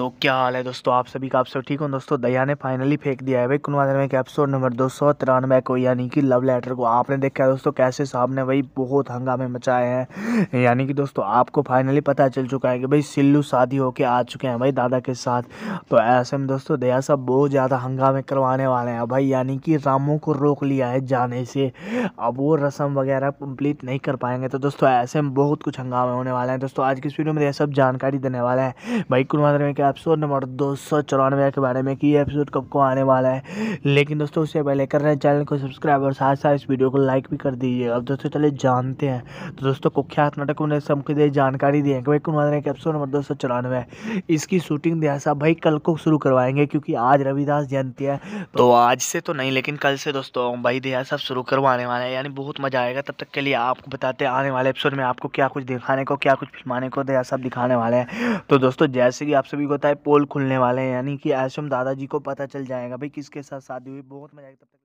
तो क्या हाल है दोस्तों आप सभी का आप सब ठीक हो दोस्तों दया ने फाइनली फेंक दिया है भाई कुनवादर में एपिसोड नंबर दो सौ तिरानवे को यानी कि लव लेटर को आपने देखा है दोस्तों कैसे साहब ने भाई बहुत हंगामे मचाए हैं यानी कि दोस्तों आपको फाइनली पता चल चुका है कि भाई सिल्लू शादी होके आ चुके हैं भाई दादा के साथ तो ऐसे में दोस्तों दया साहब बहुत ज़्यादा हंगामे करवाने वाले हैं भाई यानी कि रामू को रोक लिया है जाने से अब वो रस्म वगैरह कम्प्लीट नहीं कर पाएंगे तो दोस्तों ऐसे में बहुत कुछ हंगामे होने वाले हैं दोस्तों आज की इस वीडियो में यह सब जानकारी देने वाला है भाई कुनवादर में क्या एपिसोड नंबर दो सौ चौरानवे के बारे में कि ये एपिसोड कब को आने वाला है लेकिन दोस्तों उससे पहले कर रहे हैं चैनल को सब्सक्राइब और साथ साथ इस वीडियो को लाइक भी कर दीजिए अब दोस्तों चले जानते हैं तो दोस्तों कुख्यात नाटक उन्हें सबको दे जानकारी दी है कि भाई कुमार एपिसोड नंबर दो सौ चौरानवे इसकी शूटिंग दिया साहब भाई कल को शुरू करवाएंगे क्योंकि आज रविदास जयंती है तो आज से तो नहीं लेकिन कल से दोस्तों भाई दिया साहब शुरू करवाने वाला है यानी बहुत मज़ा आएगा तब तक के लिए आपको बताते हैं आने वाले एपिसोड में आपको क्या कुछ दिखाने को क्या कुछ फिल्माने को दया साहब दिखाने वाले हैं तो दोस्तों जैसे कि आप सभी को होता है पोल खुलने वाले हैं यानी कि आश्रम दादाजी को पता चल जाएगा भाई किसके साथ शादी हुई बहुत मजा आएगा तब तक